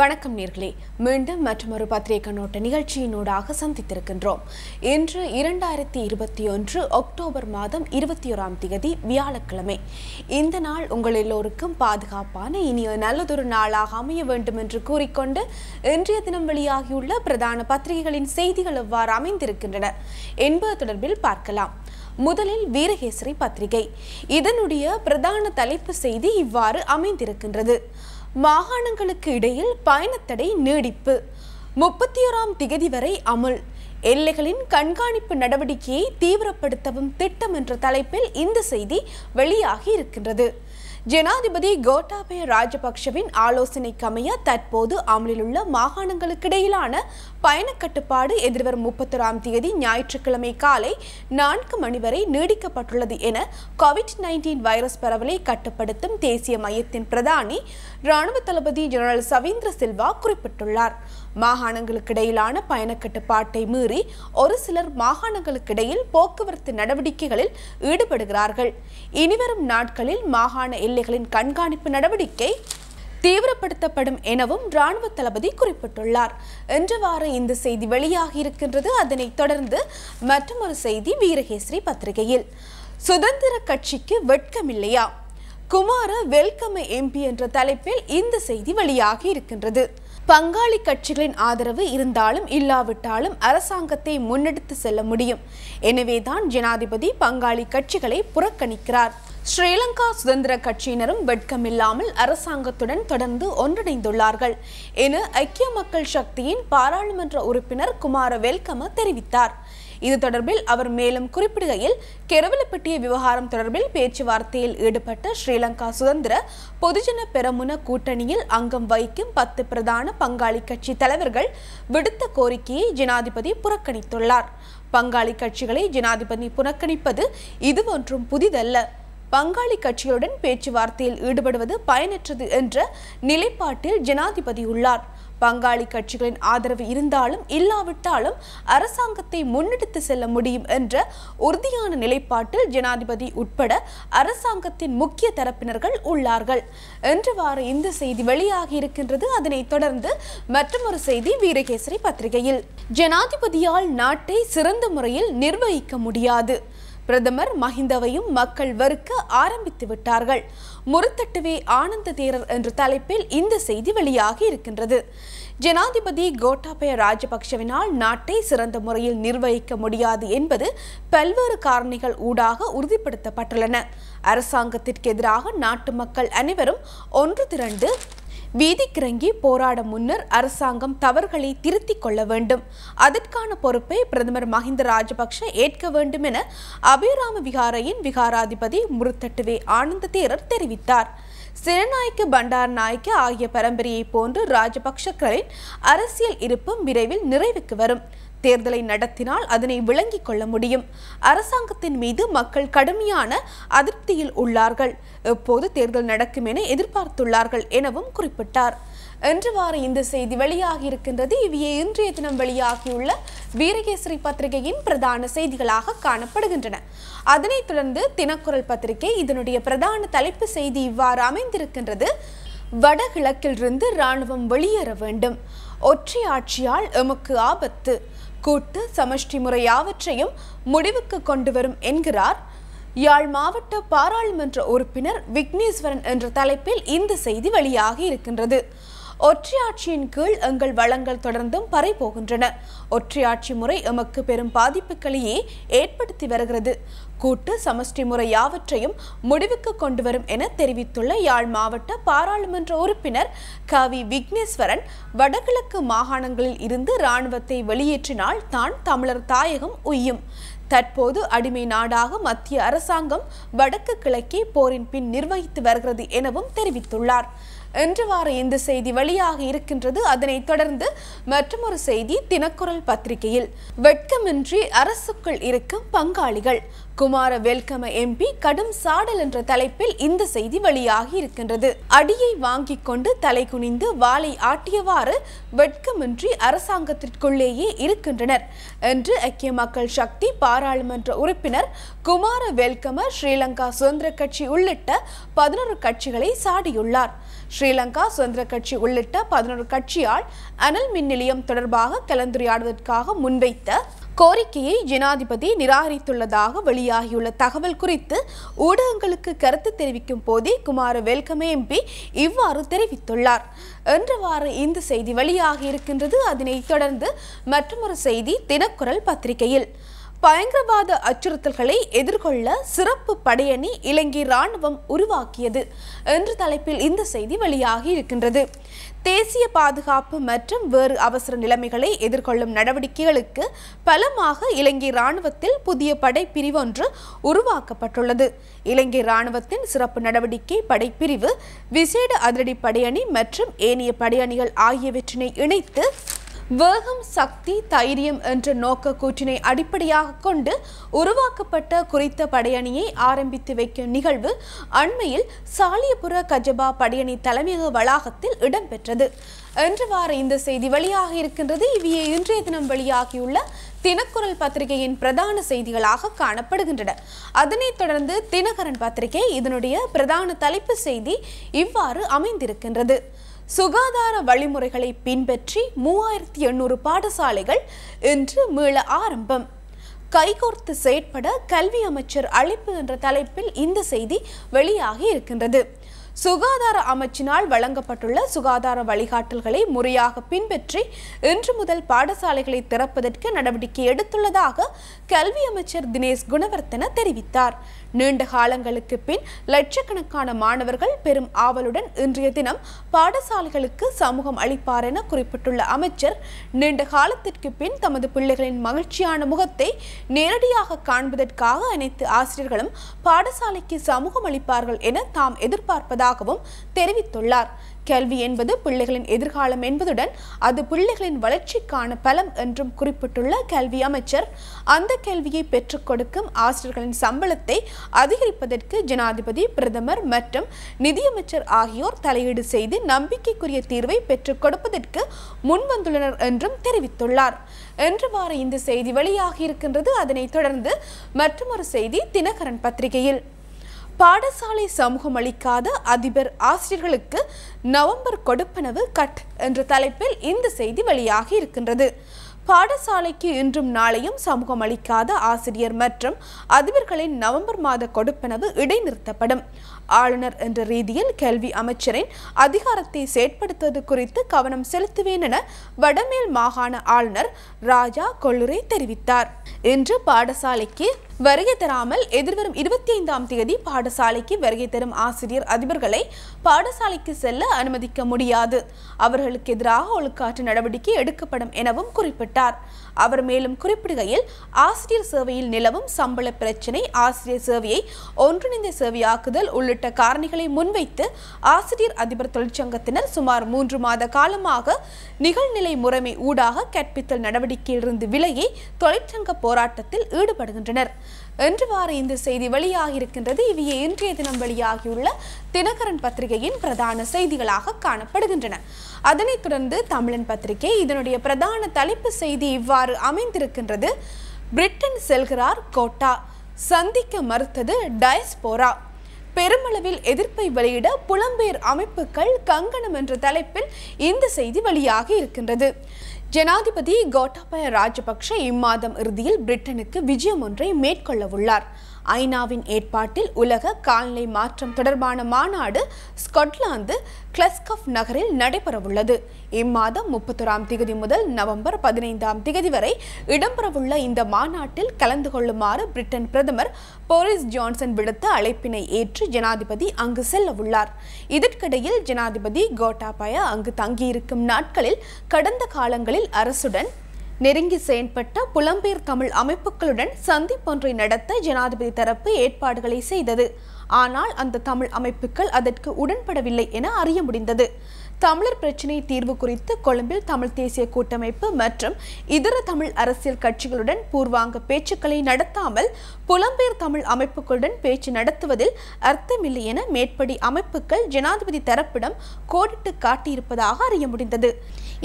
வணக்கம் நேர்களே மீண்டும் மற்றொரு பத்திரிகை நோட்ட நிகழ்ச்சியினூடாக சந்தித்திருக்கின்றோம் இன்று இரண்டாயிரத்தி இருபத்தி ஒன்று அக்டோபர் மாதம் இருபத்தி ஓராம் தேதி வியாழக்கிழமை இந்த நாள் உங்கள் எல்லோருக்கும் பாதுகாப்பான இனிய நல்லதொரு நாளாக அமைய வேண்டும் என்று கூறிக்கொண்டு இன்றைய தினம் வெளியாகியுள்ள பிரதான பத்திரிகைகளின் செய்திகள் எவ்வாறு அமைந்திருக்கின்றன என்பது தொடர்பில் பார்க்கலாம் முதலில் வீரகேசரி பத்திரிகை இதனுடைய பிரதான தலைப்பு செய்தி இவ்வாறு அமைந்திருக்கின்றது மாகாணங்களுக்கு இடையில் பயணத்தடை நீடிப்பு முப்பத்தி ஓராம் திகதி வரை அமுல் எல்லைகளின் கண்காணிப்பு நடவடிக்கையை தீவிரப்படுத்தவும் திட்டம் என்ற தலைப்பில் இந்த செய்தி வெளியாகி இருக்கின்றது ஜனாதிபதி கோட்டாபய ராஜபக்ஷவின் ஆலோசனைக்கமைய தற்போது அமலில் உள்ள மாகாணங்களுக்கிடையிலான பயணக்கட்டுப்பாடு எதிர்வரும் முப்பத்தொராம் தேதி ஞாயிற்றுக்கிழமை காலை நான்கு மணி வரை நீடிக்கப்பட்டுள்ளது என கோவிட் நைன்டீன் வைரஸ் பரவலை கட்டுப்படுத்தும் தேசிய மையத்தின் பிரதானி ராணுவ தளபதி ஜெனரல் சவீந்திர சில்வா குறிப்பிட்டுள்ளார் மாகாணங்களுக்கிடையிலான பயண கட்டுப்பாட்டை மீறி ஒரு சிலர் மாகாணங்களுக்கிடையில் போக்குவரத்து நடவடிக்கைகளில் ஈடுபடுகிறார்கள் இனிவரும் நாட்களில் மாகாண எல்லைகளின் கண்காணிப்பு நடவடிக்கை தீவிரப்படுத்தப்படும் எனவும் ராணுவ தளபதி குறிப்பிட்டுள்ளார் வார இந்த செய்தி வெளியாகி இருக்கின்றது அதனைத் தொடர்ந்து மற்றொரு செய்தி வீரகேசரி பத்திரிகையில் சுதந்திர கட்சிக்கு வெட்கமில்லையா குமார வெல்கம் எம்பி என்ற தலைப்பில் இந்த செய்தி வெளியாகி இருக்கின்றது பங்காளி கட்சிகளின் ஆதரவு இருந்தாலும் இல்லாவிட்டாலும் அரசாங்கத்தை முன்னெடுத்து செல்ல முடியும் எனவேதான் ஜனாதிபதி பங்காளி கட்சிகளை புறக்கணிக்கிறார் ஸ்ரீலங்கா சுதந்திர கட்சியினரும் வெட்கமில்லாமல் அரசாங்கத்துடன் தொடர்ந்து ஒன்றிணைந்துள்ளார்கள் என ஐக்கிய மக்கள் சக்தியின் பாராளுமன்ற உறுப்பினர் குமார வெல்கம தெரிவித்தார் இது தொடர்பில் அவர் மேலும் குறிப்பிடுகையில் கெரவலப்பட்டிய விவகாரம் தொடர்பில் பேச்சுவார்த்தையில் ஈடுபட்ட ஸ்ரீலங்கா சுதந்திர பொதுஜன பெரமுன கூட்டணியில் அங்கம் வகிக்கும் பத்து பிரதான பங்காளி கட்சி தலைவர்கள் விடுத்த கோரிக்கையை ஜனாதிபதி புறக்கணித்துள்ளார் பங்காளி கட்சிகளை ஜனாதிபதி புறக்கணிப்பது இதுவொன்றும் புதிதல்ல பங்காளி கட்சிகளுடன் பேச்சுவார்த்தையில் ஈடுபடுவது பயனற்றது என்ற நிலைப்பாட்டில் ஜனாதிபதி உள்ளார் பங்காளி கட்சிகளின் ஆதரவு இருந்தாலும் இல்லாவிட்டாலும் அரசாங்கத்தை முன்னெடுத்து செல்ல முடியும் என்ற உறுதியான நிலைப்பாட்டில் ஜனாதிபதி உட்பட அரசாங்கத்தின் முக்கிய தரப்பினர்கள் உள்ளார்கள் வார இந்த செய்தி வெளியாகி இருக்கின்றது அதனைத் தொடர்ந்து மற்றொரு செய்தி வீரகேசரி பத்திரிகையில் ஜனாதிபதியால் நாட்டை சிறந்த முறையில் நிர்வகிக்க முடியாது பிரதமர் மஹிந்தவையும் மக்கள் வெறுக்க ஆரம்பித்து விட்டார்கள் முரத்தட்டுவே ஆனந்த தேரர் என்ற தலைப்பில் இந்த செய்தி வெளியாகி இருக்கின்றது ஜனாதிபதி கோட்டாபய ராஜபக்ஷவினால் நாட்டை சிறந்த முறையில் நிர்வகிக்க முடியாது என்பது பல்வேறு காரணிகள் ஊடாக உறுதிப்படுத்தப்பட்டுள்ளன அரசாங்கத்திற்கு எதிராக நாட்டு மக்கள் அனைவரும் ஒன்று திரண்டு வீதிக்கிறங்கி போராட முன்னர் அரசாங்கம் தவறுகளை திருத்திக் கொள்ள வேண்டும் அதற்கான பொறுப்பை பிரதமர் மஹிந்த ராஜபக்ஷ ஏற்க வேண்டும் என அபிராம விகாரையின் விகாராதிபதி முருத்தட்டுவே ஆனந்த தேரர் தெரிவித்தார் சிறநாய்க்கு பண்டார் நாய்க்கு ஆகிய பரம்பரையை போன்று ராஜபக்ஷக்களின் அரசியல் இருப்பும் விரைவில் நிறைவுக்கு வரும் தேர்தலை நடத்தினால் அதனை விளங்கிக் கொள்ள முடியும் அரசாங்கத்தின் மீது மக்கள் கடுமையான அதிருப்தியில் உள்ளார்கள் எப்போது தேர்தல் நடக்கும் என எதிர்பார்த்துள்ளார்கள் எனவும் குறிப்பிட்டார் வார இந்த செய்தி வெளியாகி இருக்கின்றது இவையே இன்றைய தினம் வெளியாகியுள்ள வீரகேசரி பத்திரிகையின் பிரதான செய்திகளாக காணப்படுகின்றன அதனைத் தொடர்ந்து தினக்குரல் பத்திரிகை இதனுடைய பிரதான தலைப்பு செய்தி இவ்வாறு அமைந்திருக்கின்றது வடகிழக்கிலிருந்து இராணுவம் வெளியேற வேண்டும் ஒற்றை ஆட்சியால் எமக்கு ஆபத்து கூட்டு சமஷ்டி முறை முடிவுக்கு கொண்டு வரும் என்கிறார் யாழ் மாவட்ட பாராளுமன்ற உறுப்பினர் விக்னேஸ்வரன் என்ற தலைப்பில் இந்த செய்தி வெளியாகி இருக்கின்றது ஒற்றையாட்சியின் கீழ் எங்கள் வளங்கள் தொடர்ந்தும் பறை போகின்றன ஒற்றையாட்சி முறை எமக்கு பெரும் பாதிப்புகளையே ஏற்படுத்தி வருகிறது கூட்டு சமஷ்டி முறை யாவற்றையும் முடிவுக்கு கொண்டு வரும் என தெரிவித்துள்ள யாழ் மாவட்ட பாராளுமன்ற உறுப்பினர் கவி விக்னேஸ்வரன் வடகிழக்கு மாகாணங்களில் இருந்து இராணுவத்தை வெளியேற்றினால் தான் தமிழர் தாயகம் உய்யும் தற்போது அடிமை நாடாக மத்திய அரசாங்கம் வடக்கு கிழக்கே போரின் பின் நிர்வகித்து வருகிறது எனவும் தெரிவித்துள்ளார் இன்று வார இந்த செய்தி வெளியாக இருக்கின்றது அதனை தொடர்ந்து மற்றொரு செய்தி தினக்குரல் பத்திரிகையில் வெட்கமின்றி அரசுக்குள் இருக்கும் பங்காளிகள் குமார வெல்கம எம்பி கடும் சாடல் என்ற தலைப்பில் இந்த செய்தி வெளியாகி இருக்கின்றது அடியை வாங்கிக் கொண்டு தலை குனிந்து வாளை ஆட்டியவாறு வெட்கமின்றி அரசாங்கத்திற்குள்ளேயே இருக்கின்றனர் என்று ஐக்கிய மக்கள் சக்தி பாராளுமன்ற உறுப்பினர் குமார வெல்கம ஸ்ரீலங்கா சுதந்திர கட்சி உள்ளிட்ட பதினொரு கட்சிகளை சாடியுள்ளார் ஸ்ரீலங்கா சுதந்திர கட்சி உள்ளிட்ட பதினோரு கட்சியால் அனல் மின் நிலையம் தொடர்பாக கலந்துரையாடுவதற்காக முன்வைத்த கோரிக்கையை ஜனாதிபதி நிராகரித்துள்ளதாக வெளியாகியுள்ள தகவல் குறித்து ஊடகங்களுக்கு கருத்து தெரிவிக்கும் போதே குமார வெல்கமே எம்பி இவ்வாறு தெரிவித்துள்ளார் என்றவாறு இந்த செய்தி வெளியாகி இருக்கின்றது அதனைத் தொடர்ந்து மற்றொரு செய்தி தினக்குரல் பத்திரிகையில் பயங்கரவாத அச்சுறுத்தல்களை எதிர்கொள்ள சிறப்பு படையணி இலங்கை ராணுவம் உருவாக்கியது என்ற தலைப்பில் இந்த செய்தி வெளியாகி இருக்கின்றது தேசிய பாதுகாப்பு மற்றும் வேறு அவசர நிலைமைகளை எதிர்கொள்ளும் நடவடிக்கைகளுக்கு பலமாக இலங்கை ராணுவத்தில் புதிய படைப்பிரிவு ஒன்று உருவாக்கப்பட்டுள்ளது இலங்கை ராணுவத்தின் சிறப்பு நடவடிக்கை படைப்பிரிவு விசேட அதிரடி படையணி மற்றும் ஏனைய படையணிகள் ஆகியவற்றினை இணைத்து வேகம் சக்தி தைரியம் என்ற நோக்க கூற்றினை அடிப்படையாக கொண்டு உருவாக்கப்பட்ட குறித்த படையணியை ஆரம்பித்து வைக்கும் நிகழ்வு அண்மையில் சாலியபுர கஜபா படையணி தலைமையக வளாகத்தில் இடம்பெற்றது என்று வார இந்த செய்தி வெளியாக இருக்கின்றது இவையே இன்றைய தினம் வெளியாகியுள்ள தினக்குரல் பத்திரிகையின் பிரதான செய்திகளாக காணப்படுகின்றன அதனைத் தொடர்ந்து தினகரன் பத்திரிகை இதனுடைய பிரதான தலைப்பு செய்தி இவ்வாறு அமைந்திருக்கின்றது சுகாதார வழிமுறைகளை பின்பற்றி மூவாயிரத்தி எண்ணூறு பாடசாலைகள் இன்று மீள ஆரம்பம் கைகோர்த்து செயற்பட கல்வி அமைச்சர் அழைப்பு என்ற தலைப்பில் இந்த செய்தி வெளியாகி இருக்கின்றது சுகாதார அமைச்சினால் வழங்கப்பட்டுள்ள சுகாதார வழிகாட்டல்களை முறையாக பின்பற்றி இன்று முதல் பாடசாலைகளை திறப்பதற்கு நடவடிக்கை எடுத்துள்ளதாக கல்வி அமைச்சர் தினேஷ் குணவர்த்தன தெரிவித்தார் நீண்ட காலங்களுக்கு பின் லட்சக்கணக்கான மாணவர்கள் பெரும் ஆவலுடன் இன்றைய தினம் பாடசாலைகளுக்கு சமூகம் அளிப்பார் என குறிப்பிட்டுள்ள அமைச்சர் நீண்ட காலத்திற்கு பின் தமது பிள்ளைகளின் மகிழ்ச்சியான முகத்தை நேரடியாக காண்பதற்காக அனைத்து ஆசிரியர்களும் பாடசாலைக்கு சமூகம் அளிப்பார்கள் என தாம் எதிர்பார்ப்பதாகவும் தெரிவித்துள்ளார் கல்வி என்பது பிள்ளைகளின் எதிர்காலம் என்பதுடன் அது பிள்ளைகளின் வளர்ச்சிக்கான பலம் என்றும் குறிப்பிட்டுள்ள கல்வி அமைச்சர் அந்த கல்வியை பெற்றுக் கொடுக்கும் ஆசிரியர்களின் சம்பளத்தை அதிகரிப்பதற்கு ஜனாதிபதி பிரதமர் மற்றும் நிதியமைச்சர் ஆகியோர் தலையீடு செய்து நம்பிக்கைக்குரிய தீர்வை பெற்றுக் கொடுப்பதற்கு முன்வந்துள்ளனர் என்றும் தெரிவித்துள்ளார் என்று வார இந்த செய்தி வெளியாகியிருக்கின்றது இருக்கின்றது அதனைத் தொடர்ந்து மற்றொரு செய்தி தினகரன் பத்திரிகையில் பாடசாலை சமூகம் அளிக்காத அதிபர் ஆசிரியர்களுக்கு நவம்பர் கொடுப்பனவு கட் என்ற தலைப்பில் இந்த செய்தி வெளியாகி இருக்கின்றது பாடசாலைக்கு இன்றும் நாளையும் சமூகம் அளிக்காத ஆசிரியர் மற்றும் அதிபர்களின் நவம்பர் மாத கொடுப்பனவு இடைநிறுத்தப்படும் ஆளுநர் என்ற ரீதியில் கல்வி அமைச்சரின் அதிகாரத்தை செயற்படுத்துவது குறித்து கவனம் செலுத்துவேன் என வடமேல் மாகாண ஆளுநர் ராஜா கொள்ளுரை தெரிவித்தார் இன்று பாடசாலைக்கு வருகை தராமல் எதிர்வரும் இருபத்தி ஐந்தாம் தேதி பாடசாலைக்கு வருகை தரும் ஆசிரியர் அதிபர்களை பாடசாலைக்கு செல்ல அனுமதிக்க முடியாது அவர்களுக்கு எதிராக ஒழுக்காற்று நடவடிக்கை எடுக்கப்படும் எனவும் குறிப்பிட்டார் அவர் மேலும் குறிப்பிடுகையில் ஆசிரியர் சேவையில் நிலவும் சம்பள பிரச்சினை ஆசிரியர் சேவையை ஒன்றிணைந்த சேவையாக்குதல் உள்ளிட்ட காரணிகளை முன்வைத்து ஆசிரியர் அதிபர் தொழிற்சங்கத்தினர் சுமார் மூன்று மாத காலமாக நிகழ்நிலை முறைமை ஊடாக கற்பித்தல் நடவடிக்கையிலிருந்து விலகி தொழிற்சங்க போராட்டத்தில் ஈடுபடுகின்றனர் என்று வார இந்த செய்தி இருக்கின்றது இவையே இன்றைய தினம் வெளியாகியுள்ள தினகரன் பத்திரிகையின் பிரதான செய்திகளாக காணப்படுகின்றன அதனைத் தொடர்ந்து தமிழன் பத்திரிகை இதனுடைய பிரதான தலைப்பு செய்தி இவ்வாறு அமைந்திருக்கின்றது பிரிட்டன் செல்கிறார் கோட்டா சந்திக்க மறுத்தது டயஸ்போரா பெருமளவில் எதிர்ப்பை வெளியிட புலம்பெயர் அமைப்புகள் கங்கணம் என்ற தலைப்பில் இந்த செய்தி வெளியாகி இருக்கின்றது ஜனாதிபதி கோட்டாபய ராஜபக்ஷ இம்மாதம் இறுதியில் பிரிட்டனுக்கு விஜயம் ஒன்றை மேற்கொள்ள உள்ளார் ஐநாவின் ஏற்பாட்டில் உலக கால்நிலை மாற்றம் தொடர்பான மாநாடு ஸ்காட்லாந்து கிளஸ்கப் நகரில் நடைபெறவுள்ளது இம்மாதம் முப்பத்தொராம் திகதி முதல் நவம்பர் பதினைந்தாம் திகதி வரை இடம்பெறவுள்ள இந்த மாநாட்டில் கலந்து கொள்ளுமாறு பிரிட்டன் பிரதமர் போரிஸ் ஜான்சன் விடுத்த அழைப்பினை ஏற்று ஜனாதிபதி அங்கு செல்ல உள்ளார் இதற்கிடையில் ஜனாதிபதி கோட்டாபாய அங்கு தங்கியிருக்கும் நாட்களில் கடந்த காலங்களில் அரசுடன் நெருங்கி செயல்பட்ட புலம்பெயர் தமிழ் அமைப்புகளுடன் சந்திப்பொன்றை நடத்த ஜனாதிபதி தரப்பு ஏற்பாடுகளை செய்தது ஆனால் அந்த தமிழ் அமைப்புகள் அதற்கு உடன்படவில்லை என அறிய முடிந்தது தமிழர் பிரச்சினை தீர்வு குறித்து கொழும்பில் தமிழ் தேசிய கூட்டமைப்பு மற்றும் இதர தமிழ் அரசியல் கட்சிகளுடன் பூர்வாங்க பேச்சுக்களை நடத்தாமல் புலம்பெயர் தமிழ் அமைப்புகளுடன் பேச்சு நடத்துவதில் அர்த்தமில்லை என மேற்படி அமைப்புகள் ஜனாதிபதி தரப்பிடம் கோடிட்டு காட்டியிருப்பதாக அறிய முடிந்தது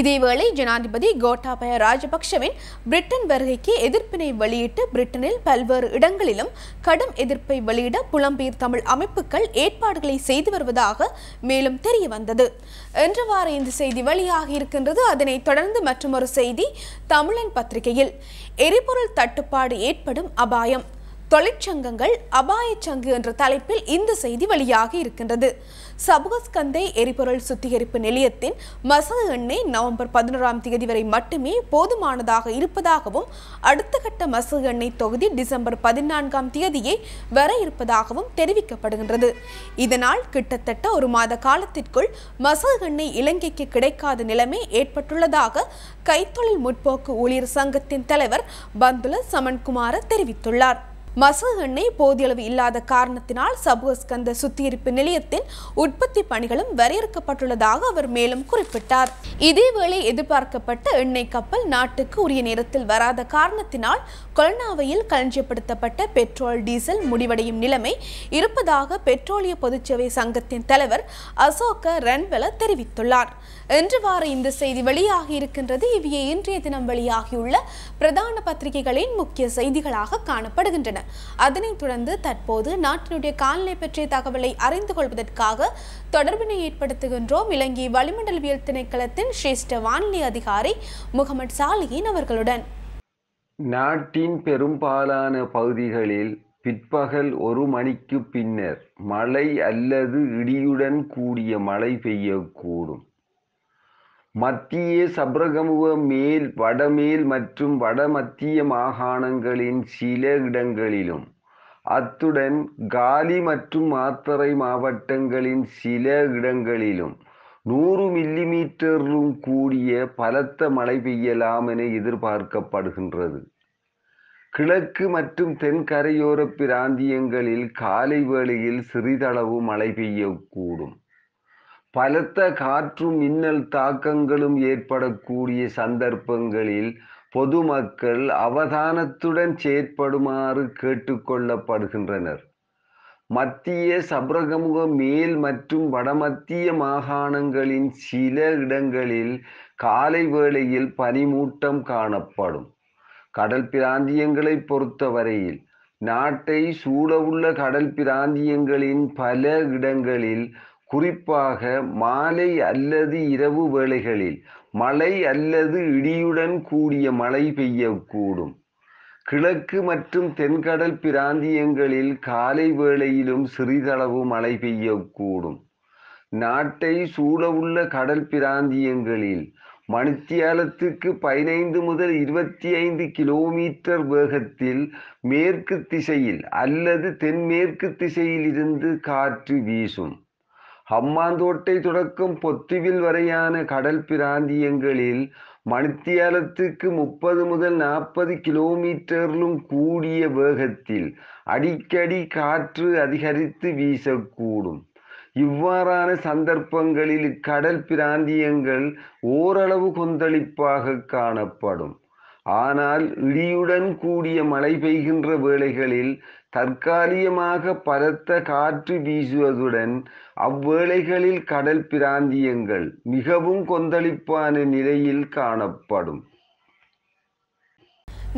இதேவேளை ஜனாதிபதி கோட்டாபய ராஜபக்ஷவின் பிரிட்டன் வருகைக்கு எதிர்ப்பினை வெளியிட்டு பிரிட்டனில் பல்வேறு இடங்களிலும் கடும் எதிர்ப்பை வெளியிட புலம்பெயர் தமிழ் அமைப்புகள் ஏற்பாடுகளை செய்து வருவதாக மேலும் தெரிய வந்தது என்றவாறு இந்த செய்தி வெளியாகி இருக்கின்றது அதனை தொடர்ந்து மற்றொரு செய்தி தமிழன் பத்திரிகையில் எரிபொருள் தட்டுப்பாடு ஏற்படும் அபாயம் தொழிற்சங்கங்கள் அபாயச் சங்கு என்ற தலைப்பில் இந்த செய்தி வெளியாகி இருக்கின்றது சபுகஸ்கந்தை எரிபொருள் சுத்திகரிப்பு நிலையத்தின் மசகு எண்ணெய் நவம்பர் பதினோராம் தேதி வரை மட்டுமே போதுமானதாக இருப்பதாகவும் அடுத்த கட்ட மசகு எண்ணெய் தொகுதி டிசம்பர் பதினான்காம் தேதியை வர இருப்பதாகவும் தெரிவிக்கப்படுகின்றது இதனால் கிட்டத்தட்ட ஒரு மாத காலத்திற்குள் மசகு எண்ணெய் இலங்கைக்கு கிடைக்காத நிலைமை ஏற்பட்டுள்ளதாக கைத்தொழில் முற்போக்கு ஊழியர் சங்கத்தின் தலைவர் பந்துல சமன்குமார தெரிவித்துள்ளார் மசு எண்ணெய் போதியளவு இல்லாத காரணத்தினால் சபுகஸ்கந்த சுத்திகரிப்பு நிலையத்தின் உற்பத்தி பணிகளும் வரையறுக்கப்பட்டுள்ளதாக அவர் மேலும் குறிப்பிட்டார் இதேவேளை எதிர்பார்க்கப்பட்ட எண்ணெய் கப்பல் நாட்டுக்கு உரிய நேரத்தில் வராத காரணத்தினால் கொல்னாவையில் களஞ்சியப்படுத்தப்பட்ட பெட்ரோல் டீசல் முடிவடையும் நிலைமை இருப்பதாக பெட்ரோலிய பொதுச்சேவை சங்கத்தின் தலைவர் அசோக ரன்வெல தெரிவித்துள்ளார் இன்று வார இந்த செய்தி வெளியாகி இருக்கின்றது இவையே இன்றைய தினம் வெளியாகியுள்ள பிரதான பத்திரிகைகளின் முக்கிய செய்திகளாக காணப்படுகின்றன உள்ளன அதனைத் தொடர்ந்து தற்போது நாட்டினுடைய காலநிலை பற்றிய தகவலை அறிந்து கொள்வதற்காக தொடர்பினை ஏற்படுத்துகின்றோம் இலங்கை வளிமண்டலவியல் திணைக்களத்தின் சிரேஷ்ட வானிலை அதிகாரி முகமது சாலியின் அவர்களுடன் நாட்டின் பெரும்பாலான பகுதிகளில் பிற்பகல் ஒரு மணிக்கு பின்னர் மழை அல்லது இடியுடன் கூடிய மழை பெய்யக்கூடும் மத்திய சப்ரகமுவ மேல் வடமேல் மற்றும் வடமத்திய மாகாணங்களின் சில இடங்களிலும் அத்துடன் காலி மற்றும் மாத்தறை மாவட்டங்களின் சில இடங்களிலும் நூறு மில்லிமீட்டரும் கூடிய பலத்த மழை பெய்யலாம் என எதிர்பார்க்கப்படுகின்றது கிழக்கு மற்றும் தென்கரையோர பிராந்தியங்களில் காலை வேளையில் சிறிதளவு மழை பெய்யக்கூடும் பலத்த காற்றும் மின்னல் தாக்கங்களும் ஏற்படக்கூடிய சந்தர்ப்பங்களில் பொதுமக்கள் அவதானத்துடன் செயற்படுமாறு கேட்டுக்கொள்ளப்படுகின்றனர் மத்திய சபரகமுக மேல் மற்றும் வடமத்திய மாகாணங்களின் சில இடங்களில் காலை வேளையில் பனிமூட்டம் காணப்படும் கடல் பிராந்தியங்களை பொறுத்தவரையில் நாட்டை சூழவுள்ள கடல் பிராந்தியங்களின் பல இடங்களில் குறிப்பாக மாலை அல்லது இரவு வேளைகளில் மழை அல்லது இடியுடன் கூடிய மழை பெய்யக்கூடும் கிழக்கு மற்றும் தென்கடல் பிராந்தியங்களில் காலை வேளையிலும் சிறிதளவு மழை பெய்யக்கூடும் நாட்டை சூழவுள்ள கடல் பிராந்தியங்களில் மணித்தியாலத்துக்கு பதினைந்து முதல் இருபத்தி ஐந்து கிலோமீட்டர் வேகத்தில் மேற்கு திசையில் அல்லது தென்மேற்கு திசையில் இருந்து காற்று வீசும் அம்மாந்தோட்டை தொடக்கம் பொத்திவில் வரையான கடல் பிராந்தியங்களில் மணித்தியாலத்துக்கு முப்பது முதல் நாற்பது கிலோமீட்டரிலும் கூடிய வேகத்தில் அடிக்கடி காற்று அதிகரித்து வீசக்கூடும் இவ்வாறான சந்தர்ப்பங்களில் கடல் பிராந்தியங்கள் ஓரளவு கொந்தளிப்பாக காணப்படும் ஆனால் இடியுடன் கூடிய மழை பெய்கின்ற வேளைகளில் தற்காலிகமாக பலத்த காற்று வீசுவதுடன் அவ்வேளைகளில் கடல் பிராந்தியங்கள் மிகவும் கொந்தளிப்பான நிலையில் காணப்படும்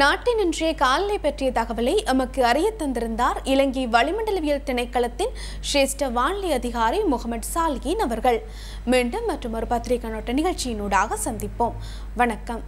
நாட்டின் இன்றைய காலநிலை பற்றிய தகவலை எமக்கு அறிய தந்திருந்தார் இலங்கை வளிமண்டலவியல் திணைக்களத்தின் சிரேஷ்ட வானிலை அதிகாரி முகமது சாலியின் அவர்கள் மீண்டும் மற்றும் ஒரு பத்திரிகை நோட்ட நிகழ்ச்சியினூடாக சந்திப்போம் வணக்கம்